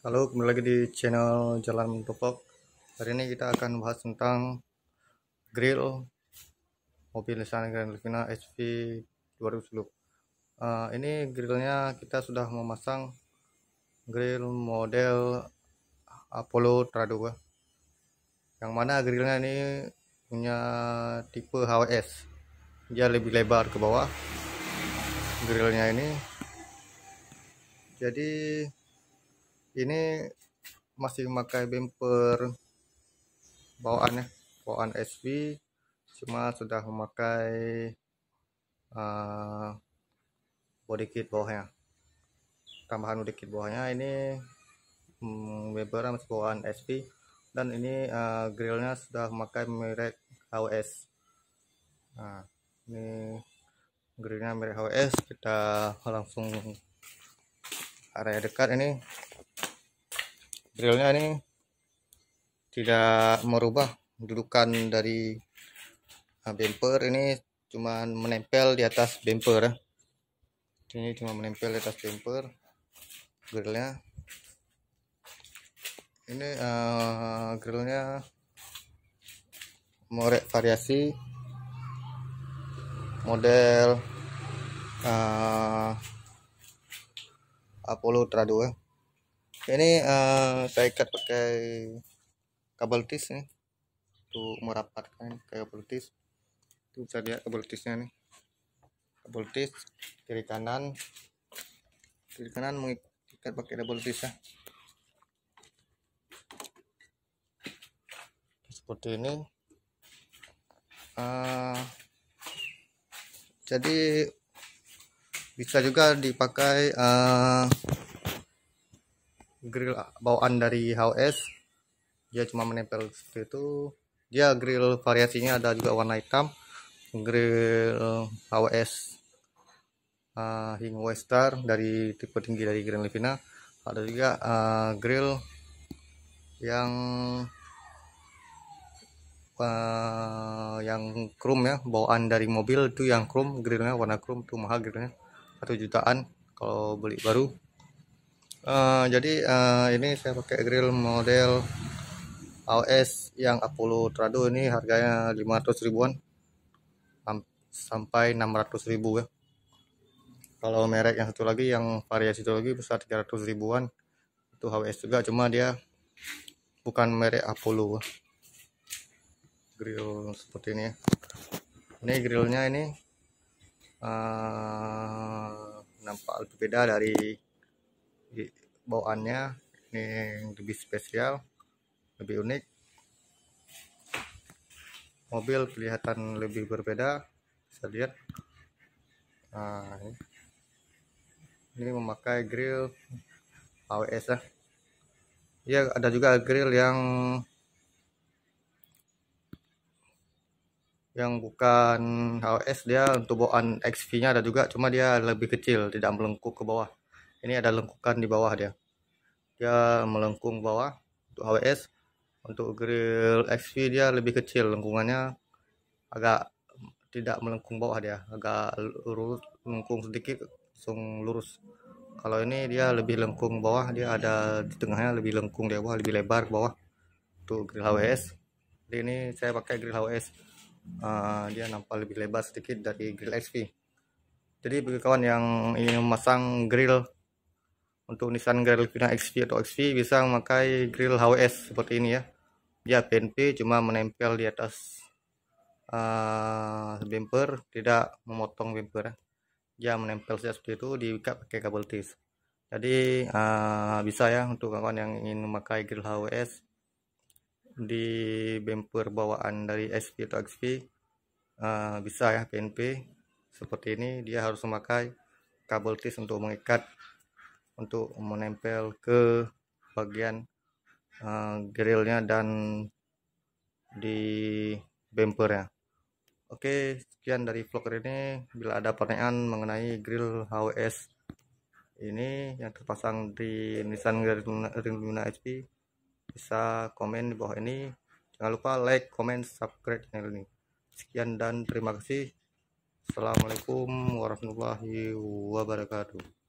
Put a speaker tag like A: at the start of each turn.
A: Halo, kembali lagi di channel Jalan Mentopok. Hari ini kita akan bahas tentang grill mobil Nissan Grand Livina SV 2010. Uh, ini grillnya kita sudah memasang grill model Apollo traduwa Yang mana grillnya ini punya tipe HWS. Dia lebih lebar ke bawah grillnya ini. Jadi ini masih memakai bumper bawaannya bawaan ya, SV cuma sudah memakai uh, body kit bawahnya tambahan body kit bawahnya ini hmm, bawaan SV dan ini uh, grillnya sudah memakai merek HWS nah ini grillnya merek HWS kita langsung area dekat ini drillnya ini tidak merubah dudukan dari ah, bumper eh. ini cuma menempel di atas bumper ini cuma ah, menempel di atas bumper grillnya ini uh, grillnya merek variasi model uh, Apollo Tradu ya eh ini uh, saya ikat pakai kabel tis nih untuk merapatkan kabel tis itu bisa lihat kabel tisnya nih kabel tis kiri kanan kiri kanan mengikat pakai kabel tis ya seperti ini uh, jadi bisa juga dipakai uh, grill bawaan dari HOS dia cuma menempel seperti itu dia grill variasinya ada juga warna hitam grill HOS uh, ah, Hing Wester dari tipe tinggi dari Grand Livina ada juga uh, grill yang uh, yang chrome ya bawaan dari mobil itu yang chrome grillnya warna chrome itu mahal grillnya satu jutaan kalau beli baru Eh, jadi uh, ini saya pakai grill model AOS yang Apollo Trado ini harganya 500 ribuan sampai 600 ribu ya. Kalau merek yang satu lagi yang variasi satu lagi besar 300 ribuan itu HWS juga cuma dia bukan merek Apollo. Grill seperti ini ya. Ini grillnya ini uh, nampak lebih beda dari bawaannya ini yang lebih spesial lebih unik mobil kelihatan lebih berbeda bisa lihat nah ini, memakai grill AWS ya ya ada juga grill yang yang bukan hws dia untuk bawaan XV nya ada juga cuma dia lebih kecil tidak melengkuk ke bawah ini ada lengkukan di bawah dia dia melengkung bawah untuk HWS untuk grill XV dia lebih kecil lengkungannya agak tidak melengkung bawah dia agak lurus melengkung sedikit langsung lurus kalau ini dia lebih lengkung bawah dia ada di tengahnya lebih lengkung dia bawah lebih lebar ke bawah untuk grill HWS jadi ini saya pakai grill HWS uh, ah, dia nampak lebih lebar sedikit dari grill XV jadi bagi kawan yang ingin memasang grill untuk Nissan Livina XV atau XV bisa memakai grill HWS seperti ini ya Ya PNP cuma menempel di atas uh, bumper tidak memotong bumper ya. dia menempel seperti itu diikat pakai kabel tis jadi uh, bisa ya untuk kawan yang ingin memakai grill HWS di bumper bawaan dari SV atau XV uh, eh, bisa ya PNP seperti ini dia harus memakai kabel tis untuk mengikat untuk menempel ke bagian uh, grillnya dan di bumpernya oke sekian dari vlog hari ini bila ada pertanyaan mengenai grill HWS ini yang terpasang di Nissan Ringluna HP bisa komen di bawah ini jangan lupa like comment subscribe channel ini sekian dan terima kasih Assalamualaikum warahmatullahi wabarakatuh